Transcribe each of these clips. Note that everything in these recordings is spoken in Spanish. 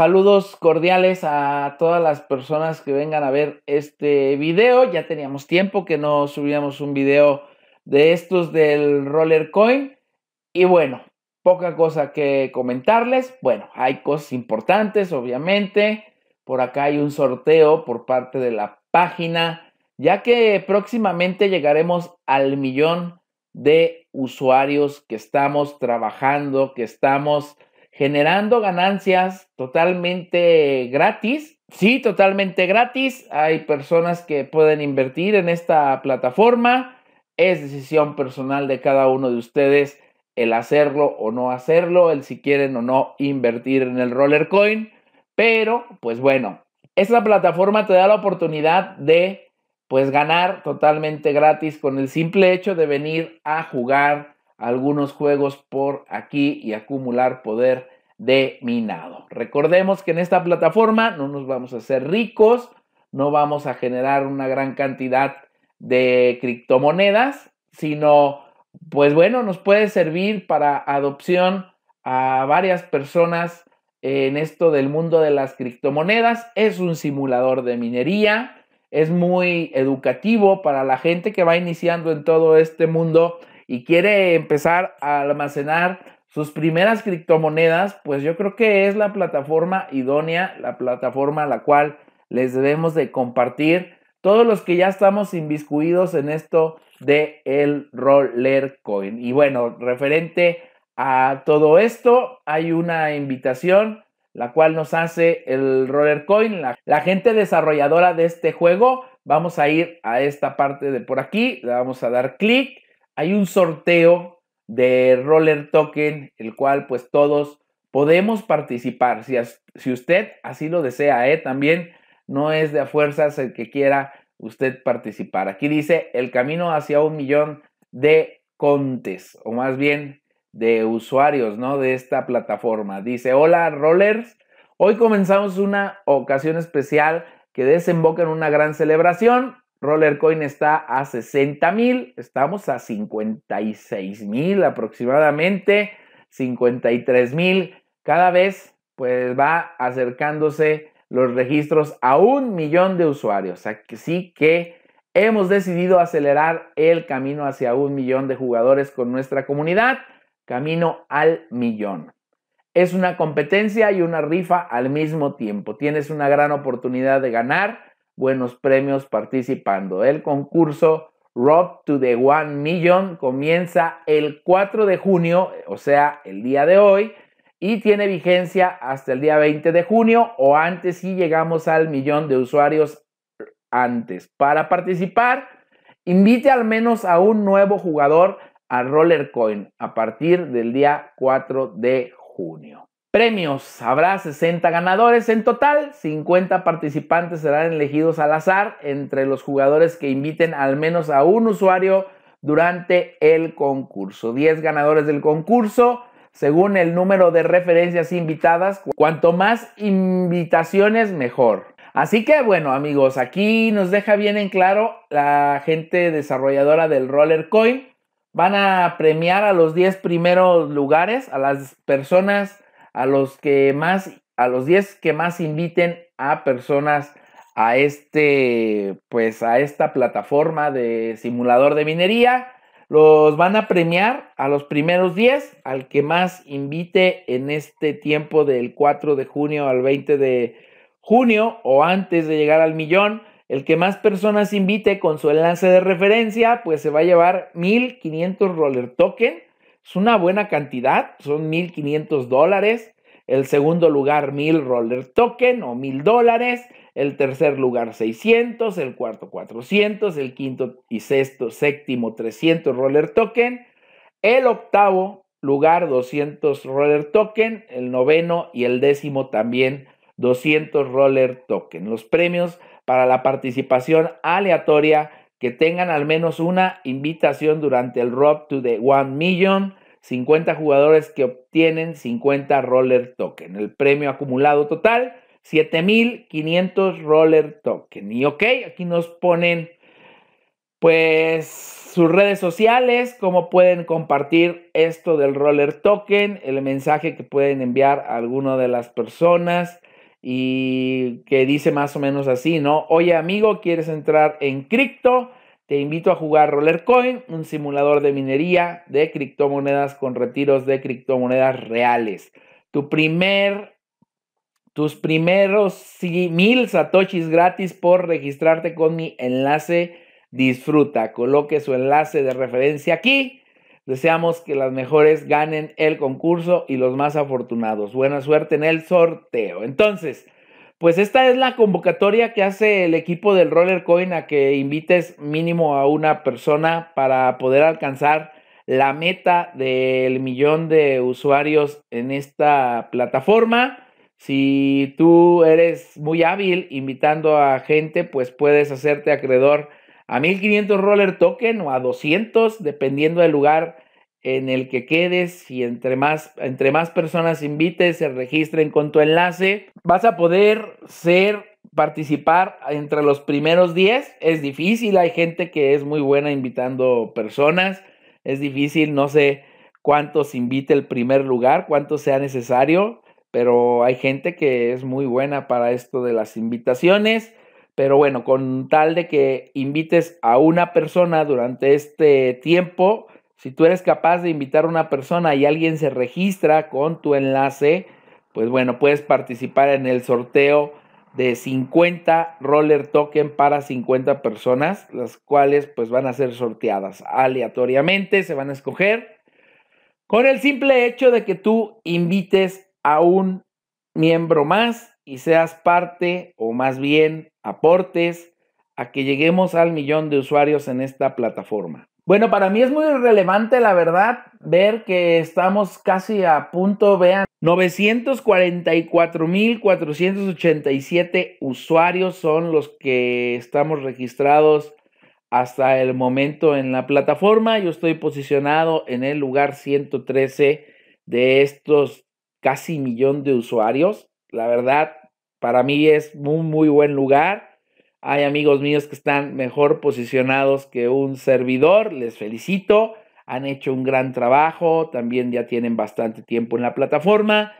Saludos cordiales a todas las personas que vengan a ver este video. Ya teníamos tiempo que no subíamos un video de estos del Roller Coin. Y bueno, poca cosa que comentarles. Bueno, hay cosas importantes, obviamente. Por acá hay un sorteo por parte de la página, ya que próximamente llegaremos al millón de usuarios que estamos trabajando, que estamos generando ganancias totalmente gratis. Sí, totalmente gratis. Hay personas que pueden invertir en esta plataforma. Es decisión personal de cada uno de ustedes el hacerlo o no hacerlo, el si quieren o no invertir en el roller coin. Pero, pues bueno, esta plataforma te da la oportunidad de, pues, ganar totalmente gratis con el simple hecho de venir a jugar algunos juegos por aquí y acumular poder de minado. Recordemos que en esta plataforma no nos vamos a hacer ricos, no vamos a generar una gran cantidad de criptomonedas, sino, pues bueno, nos puede servir para adopción a varias personas en esto del mundo de las criptomonedas. Es un simulador de minería, es muy educativo para la gente que va iniciando en todo este mundo y quiere empezar a almacenar sus primeras criptomonedas, pues yo creo que es la plataforma idónea, la plataforma a la cual les debemos de compartir todos los que ya estamos inviscuidos en esto de el Roller Coin. Y bueno, referente a todo esto, hay una invitación la cual nos hace el Roller Coin, la, la gente desarrolladora de este juego. Vamos a ir a esta parte de por aquí, le vamos a dar clic hay un sorteo de Roller Token, el cual pues todos podemos participar, si, si usted así lo desea, ¿eh? también no es de a fuerzas el que quiera usted participar. Aquí dice el camino hacia un millón de contes, o más bien de usuarios, ¿no? De esta plataforma. Dice, hola Rollers, hoy comenzamos una ocasión especial que desemboca en una gran celebración Rollercoin está a 60 mil, estamos a 56 mil aproximadamente, 53 mil. Cada vez pues va acercándose los registros a un millón de usuarios. Así que hemos decidido acelerar el camino hacia un millón de jugadores con nuestra comunidad, camino al millón. Es una competencia y una rifa al mismo tiempo. Tienes una gran oportunidad de ganar buenos premios participando. El concurso Rob to the One Million comienza el 4 de junio, o sea, el día de hoy, y tiene vigencia hasta el día 20 de junio o antes si llegamos al millón de usuarios antes. Para participar, invite al menos a un nuevo jugador a Rollercoin a partir del día 4 de junio premios. Habrá 60 ganadores en total, 50 participantes serán elegidos al azar entre los jugadores que inviten al menos a un usuario durante el concurso. 10 ganadores del concurso según el número de referencias invitadas. Cuanto más invitaciones, mejor. Así que bueno amigos, aquí nos deja bien en claro la gente desarrolladora del Rollercoin. Van a premiar a los 10 primeros lugares, a las personas a los que más, a los 10 que más inviten a personas a este, pues a esta plataforma de simulador de minería. Los van a premiar a los primeros 10, al que más invite en este tiempo del 4 de junio al 20 de junio o antes de llegar al millón. El que más personas invite con su enlace de referencia, pues se va a llevar 1500 roller token es una buena cantidad, son 1.500 dólares. El segundo lugar, 1.000 roller token o 1.000 dólares. El tercer lugar, 600. El cuarto, 400. El quinto y sexto, séptimo, 300 roller token. El octavo lugar, 200 roller token. El noveno y el décimo también, 200 roller token. Los premios para la participación aleatoria que tengan al menos una invitación durante el Rob to the One Million 50 jugadores que obtienen 50 roller token. El premio acumulado total, 7500 roller token. Y ok, aquí nos ponen pues sus redes sociales, cómo pueden compartir esto del roller token, el mensaje que pueden enviar a alguna de las personas y que dice más o menos así, ¿no? Oye amigo, ¿quieres entrar en cripto? Te invito a jugar Rollercoin, un simulador de minería de criptomonedas con retiros de criptomonedas reales. Tu primer, tus primeros mil satoshis gratis por registrarte con mi enlace. Disfruta. Coloque su enlace de referencia aquí. Deseamos que las mejores ganen el concurso y los más afortunados. Buena suerte en el sorteo. Entonces, pues esta es la convocatoria que hace el equipo del Roller Coin a que invites mínimo a una persona para poder alcanzar la meta del millón de usuarios en esta plataforma. Si tú eres muy hábil invitando a gente, pues puedes hacerte acreedor a 1500 roller token o a 200, dependiendo del lugar en el que quedes y entre más, entre más personas invites, se registren con tu enlace, vas a poder ser participar entre los primeros 10 es difícil, hay gente que es muy buena invitando personas, es difícil, no sé cuántos invite el primer lugar, cuánto sea necesario, pero hay gente que es muy buena para esto de las invitaciones, pero bueno, con tal de que invites a una persona durante este tiempo, si tú eres capaz de invitar a una persona y alguien se registra con tu enlace, pues bueno, puedes participar en el sorteo de 50 roller token para 50 personas, las cuales pues van a ser sorteadas aleatoriamente, se van a escoger con el simple hecho de que tú invites a un miembro más y seas parte o más bien aportes a que lleguemos al millón de usuarios en esta plataforma. Bueno, para mí es muy relevante, la verdad, ver que estamos casi a punto, vean, 944.487 usuarios son los que estamos registrados hasta el momento en la plataforma. Yo estoy posicionado en el lugar 113 de estos casi millón de usuarios. La verdad, para mí es un muy buen lugar. Hay amigos míos que están mejor posicionados que un servidor, les felicito, han hecho un gran trabajo, también ya tienen bastante tiempo en la plataforma.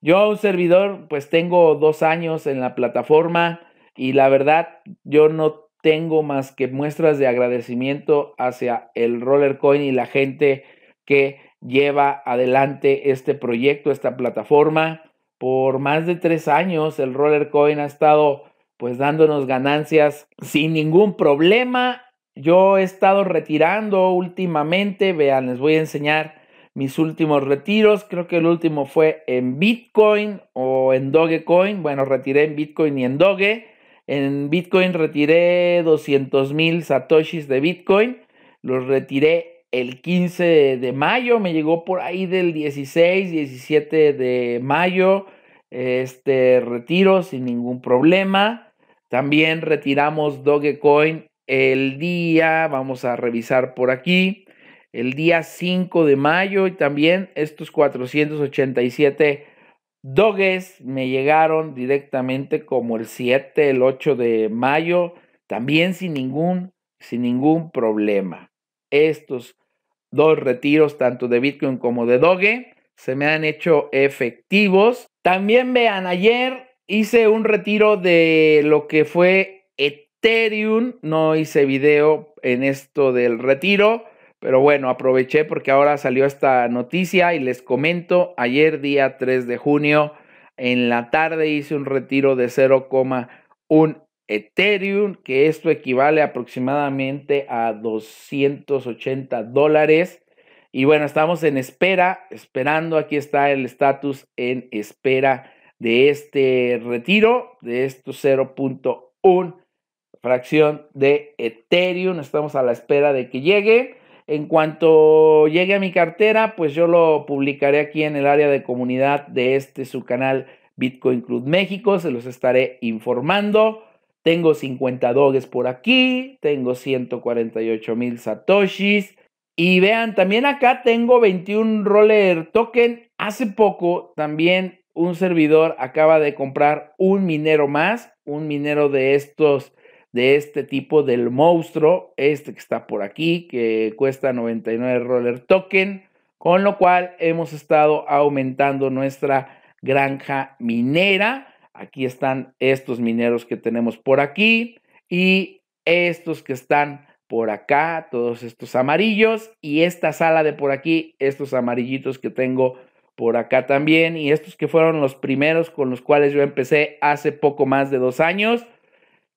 Yo, un servidor, pues tengo dos años en la plataforma y la verdad, yo no tengo más que muestras de agradecimiento hacia el Rollercoin y la gente que lleva adelante este proyecto, esta plataforma. Por más de tres años, el Rollercoin ha estado pues dándonos ganancias sin ningún problema. Yo he estado retirando últimamente, vean, les voy a enseñar mis últimos retiros. Creo que el último fue en Bitcoin o en Dogecoin. Bueno, retiré en Bitcoin y en Doge. En Bitcoin retiré 200 mil satoshis de Bitcoin. Los retiré el 15 de mayo. Me llegó por ahí del 16, 17 de mayo. Este retiro sin ningún problema. También retiramos Dogecoin el día, vamos a revisar por aquí, el día 5 de mayo y también estos 487 doges me llegaron directamente como el 7, el 8 de mayo, también sin ningún, sin ningún problema. Estos dos retiros, tanto de Bitcoin como de Doge, se me han hecho efectivos. También vean, ayer hice un retiro de lo que fue Ethereum. No hice video en esto del retiro, pero bueno, aproveché porque ahora salió esta noticia y les comento, ayer día 3 de junio, en la tarde hice un retiro de 0,1 Ethereum, que esto equivale aproximadamente a 280 dólares. Y bueno, estamos en espera, esperando, aquí está el estatus en espera de este retiro, de estos 0.1 fracción de Ethereum. Estamos a la espera de que llegue. En cuanto llegue a mi cartera, pues yo lo publicaré aquí en el área de comunidad de este su canal Bitcoin Club México. Se los estaré informando. Tengo 50 doges por aquí, tengo 148 mil satoshis. Y vean, también acá tengo 21 roller token. Hace poco también un servidor acaba de comprar un minero más, un minero de estos, de este tipo del monstruo, este que está por aquí, que cuesta 99 roller token, con lo cual hemos estado aumentando nuestra granja minera. Aquí están estos mineros que tenemos por aquí y estos que están por acá, todos estos amarillos y esta sala de por aquí, estos amarillitos que tengo por acá también. Y estos que fueron los primeros con los cuales yo empecé hace poco más de dos años,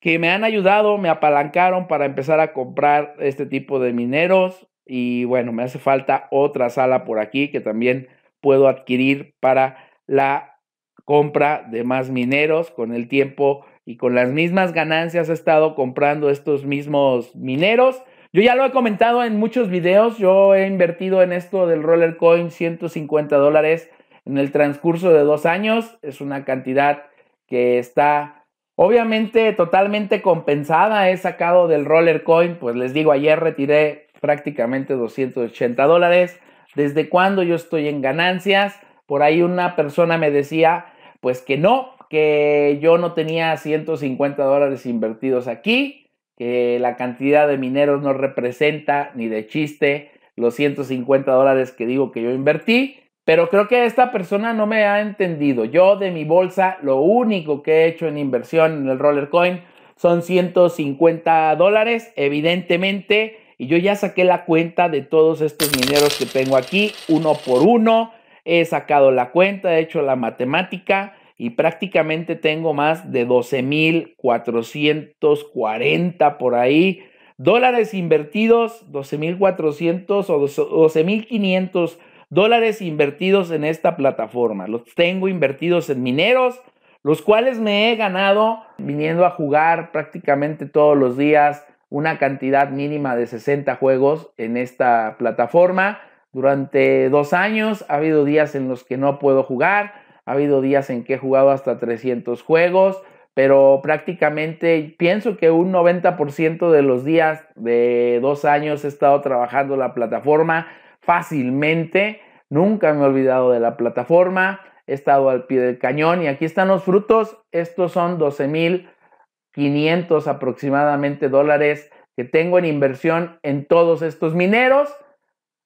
que me han ayudado, me apalancaron para empezar a comprar este tipo de mineros. Y bueno, me hace falta otra sala por aquí que también puedo adquirir para la compra de más mineros con el tiempo y con las mismas ganancias he estado comprando estos mismos mineros yo ya lo he comentado en muchos videos, yo he invertido en esto del roller coin 150 dólares en el transcurso de dos años, es una cantidad que está obviamente totalmente compensada, he sacado del roller coin, pues les digo, ayer retiré prácticamente 280 dólares, desde cuando yo estoy en ganancias, por ahí una persona me decía, pues que no, que yo no tenía 150 dólares invertidos aquí, que la cantidad de mineros no representa ni de chiste los 150 dólares que digo que yo invertí, pero creo que esta persona no me ha entendido. Yo de mi bolsa lo único que he hecho en inversión en el roller coin son 150 dólares, evidentemente, y yo ya saqué la cuenta de todos estos mineros que tengo aquí, uno por uno, he sacado la cuenta, he hecho la matemática y prácticamente tengo más de 12.440 por ahí. Dólares invertidos, 12.400 o 12.500 dólares invertidos en esta plataforma. Los tengo invertidos en mineros, los cuales me he ganado viniendo a jugar prácticamente todos los días una cantidad mínima de 60 juegos en esta plataforma. Durante dos años ha habido días en los que no puedo jugar, ha habido días en que he jugado hasta 300 juegos, pero prácticamente pienso que un 90% de los días de dos años he estado trabajando la plataforma fácilmente. Nunca me he olvidado de la plataforma, he estado al pie del cañón y aquí están los frutos. Estos son 12.500 aproximadamente dólares que tengo en inversión en todos estos mineros,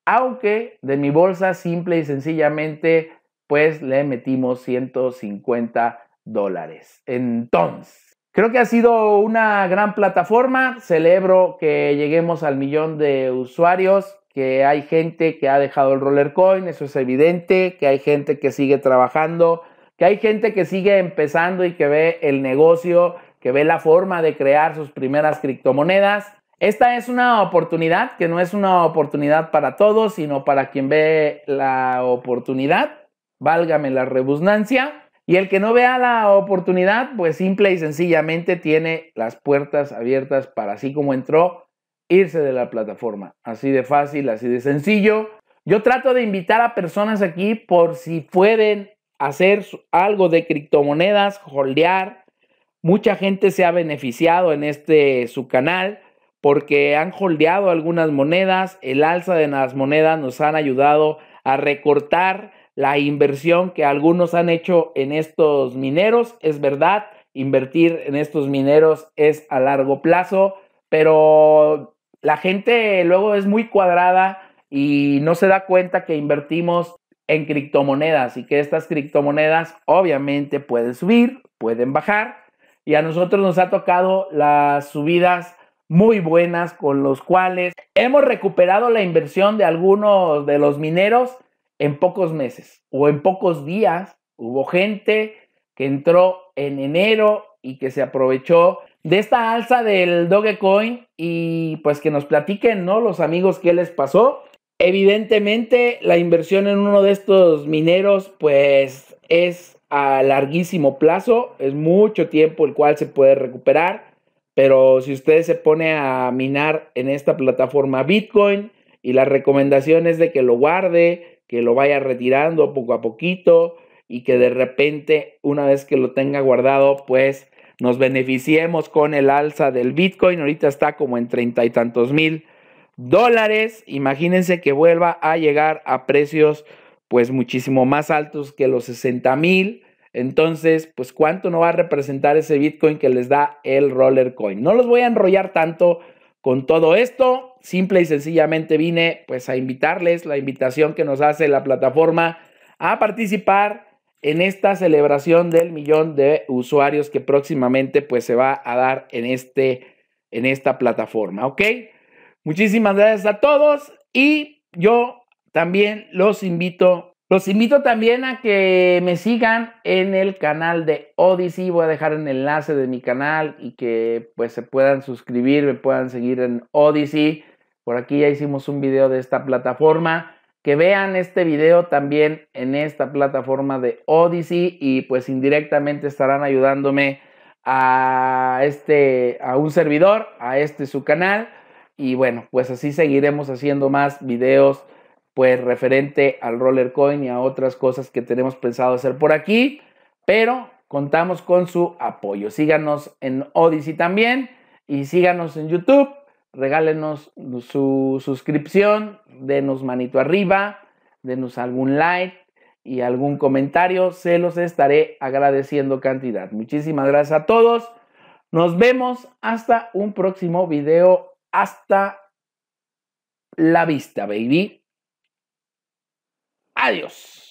aunque de mi bolsa simple y sencillamente pues le metimos 150 dólares. Entonces, creo que ha sido una gran plataforma. Celebro que lleguemos al millón de usuarios, que hay gente que ha dejado el roller coin, eso es evidente, que hay gente que sigue trabajando, que hay gente que sigue empezando y que ve el negocio, que ve la forma de crear sus primeras criptomonedas. Esta es una oportunidad que no es una oportunidad para todos, sino para quien ve la oportunidad válgame la rebusnancia. Y el que no vea la oportunidad, pues simple y sencillamente tiene las puertas abiertas para así como entró, irse de la plataforma. Así de fácil, así de sencillo. Yo trato de invitar a personas aquí por si pueden hacer algo de criptomonedas, holdear. Mucha gente se ha beneficiado en este su canal porque han holdeado algunas monedas. El alza de las monedas nos han ayudado a recortar la inversión que algunos han hecho en estos mineros. Es verdad, invertir en estos mineros es a largo plazo, pero la gente luego es muy cuadrada y no se da cuenta que invertimos en criptomonedas y que estas criptomonedas obviamente pueden subir, pueden bajar y a nosotros nos ha tocado las subidas muy buenas con los cuales hemos recuperado la inversión de algunos de los mineros en pocos meses o en pocos días. Hubo gente que entró en enero y que se aprovechó de esta alza del Dogecoin y pues que nos platiquen, ¿no? Los amigos qué les pasó. Evidentemente la inversión en uno de estos mineros pues es a larguísimo plazo, es mucho tiempo el cual se puede recuperar, pero si usted se pone a minar en esta plataforma Bitcoin y la recomendación es de que lo guarde, que lo vaya retirando poco a poquito y que de repente, una vez que lo tenga guardado, pues nos beneficiemos con el alza del Bitcoin. Ahorita está como en treinta y tantos mil dólares. Imagínense que vuelva a llegar a precios pues muchísimo más altos que los sesenta mil. Entonces, pues cuánto no va a representar ese Bitcoin que les da el Roller Coin. No los voy a enrollar tanto con todo esto simple y sencillamente vine pues a invitarles la invitación que nos hace la plataforma a participar en esta celebración del millón de usuarios que próximamente pues se va a dar en, este, en esta plataforma, ¿ok? Muchísimas gracias a todos y yo también los invito los invito también a que me sigan en el canal de Odyssey. Voy a dejar el enlace de mi canal y que pues se puedan suscribir, me puedan seguir en Odyssey. Por aquí ya hicimos un video de esta plataforma. Que vean este video también en esta plataforma de Odyssey y pues indirectamente estarán ayudándome a este a un servidor, a este su canal y bueno, pues así seguiremos haciendo más videos pues referente al roller coin y a otras cosas que tenemos pensado hacer por aquí, pero contamos con su apoyo. Síganos en Odyssey también y síganos en YouTube, regálenos su suscripción, denos manito arriba, denos algún like y algún comentario, se los estaré agradeciendo cantidad. Muchísimas gracias a todos. Nos vemos hasta un próximo video. Hasta la vista, baby. Adiós.